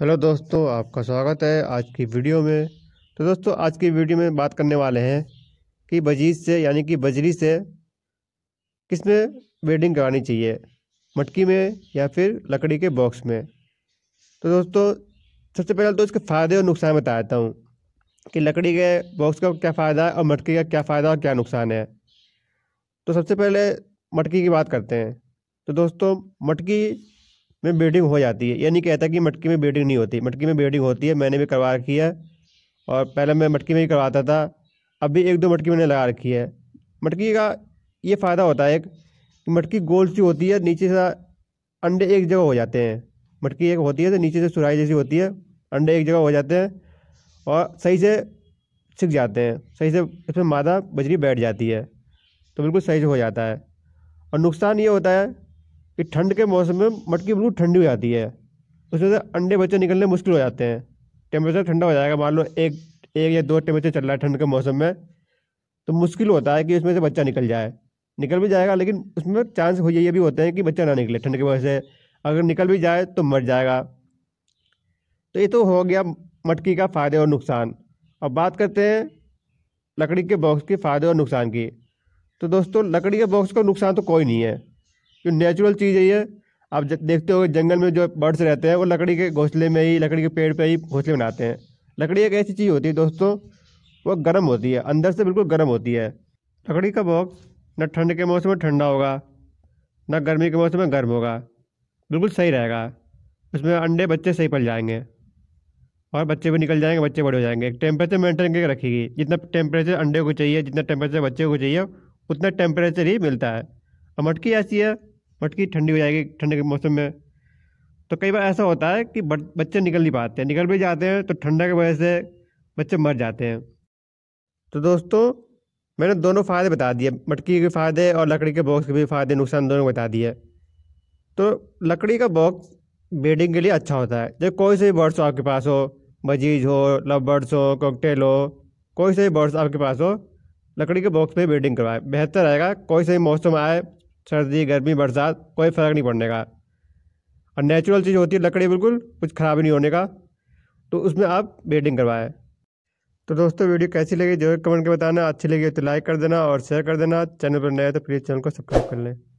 hello दोस्तों आपका स्वागत है आज की वीडियो में तो दोस्तों आज की वीडियो में बात करने वाले हैं कि बजीज से यानी कि बजरी से किस में वेडिंग करानी चाहिए मटकी में या फिर लकड़ी के बॉक्स में तो दोस्तों सबसे पहले तो इसके फ़ायदे और नुकसान बताता हूँ कि लकड़ी के बॉक्स का क्या फ़ायदा है और मटकी का क्या फ़ायदा और क्या नुकसान है तो सबसे पहले मटकी की बात करते हैं तो दोस्तों मटकी में ब्रीडिंग हो जाती है ये नहीं कहता कि मटकी में ब्रीडिंग नहीं होती मटकी में ब्रीडिंग होती है मैंने भी करवा रखी है और पहले मैं मटकी में ही करवाता था अब भी एक दो मटकी मैंने लगा रखी है मटकी का ये फ़ायदा होता है एक कि मटकी गोल सी होती है नीचे से अंडे एक जगह हो जाते हैं मटकी एक होती है तो नीचे से सुराई जैसी होती है अंडे एक जगह हो जाते हैं और सही से छिक जाते हैं सही से इसमें मादा बजरी बैठ जाती है तो बिल्कुल सही से हो जाता है और नुकसान ये होता है कि ठंड के मौसम में मटकी बिल्कुल ठंडी हो जाती है उसमें से अंडे बच्चे निकलने मुश्किल हो जाते हैं टेम्परेचर ठंडा हो जाएगा मान लो एक एक या दो टेम्परेचर चल रहा है ठंड के मौसम में तो मुश्किल होता है कि उसमें से बच्चा निकल जाए निकल भी जाएगा लेकिन उसमें चांस हो ये भी होते हैं कि बच्चा ना निकले ठंड की वजह से अगर निकल भी जाए तो मर जाएगा तो ये तो हो गया मटकी का फ़ायदे और नुकसान अब बात करते हैं लकड़ी के बॉक्स के फ़ायदे और नुकसान की तो दोस्तों लकड़ी के बॉक्स का नुकसान तो कोई नहीं है जो नेचुरल चीज़ है ये आप देखते हो जंगल में जो बर्ड्स रहते हैं वो लकड़ी के घोंसले में ही लकड़ी के पेड़ पे ही घोंसले बनाते हैं लकड़ी एक ऐसी चीज़ होती है दोस्तों वो गर्म होती है अंदर से बिल्कुल गर्म होती है लकड़ी का बॉक्स ना ठंड के मौसम में ठंडा होगा ना गर्मी के मौसम में गर्म होगा बिल्कुल सही रहेगा उसमें अंडे बच्चे सही पल जाएंगे और बच्चे भी निकल जाएंगे बच्चे बड़े हो जाएंगे टेम्परेचर मेंटेन करके रखेगी जितना टेम्परेचर अंडे को चाहिए जितना टेम्परेचर बच्चे को चाहिए उतना टेम्परेचर ही मिलता है और मटकी ऐसी है मटकी ठंडी हो जाएगी ठंडे के मौसम में तो कई बार ऐसा होता है कि बच्चे निकल नहीं पाते निकल भी जाते हैं तो ठंडा की वजह से बच्चे मर जाते हैं तो दोस्तों मैंने दोनों फ़ायदे बता दिए मटकी के फ़ायदे और लकड़ी के बॉक्स के भी फ़ायदे नुकसान दोनों बता दिए तो लकड़ी का बॉक्स बेडिंग के लिए अच्छा होता है जब कोई से भी बर्ड्स आपके पास हो मजीज हो लव बर्ड्स हो कॉकटेल हो कोई से भी बर्ड्स आपके पास हो लकड़ी के बॉक्स में बेडिंग करवाए बेहतर रहेगा कोई से भी मौसम आए सर्दी गर्मी बरसात कोई फ़र्क नहीं पड़ने का और नेचुरल चीज़ होती है लकड़ी बिल्कुल कुछ ख़राब नहीं होने का तो उसमें आप बेडिंग करवाएं तो दोस्तों वीडियो कैसी लगी जरूर कमेंट के बताना अच्छी लगी तो लाइक कर देना और शेयर कर देना चैनल पर नया तो प्लीज़ चैनल को सब्सक्राइब कर लें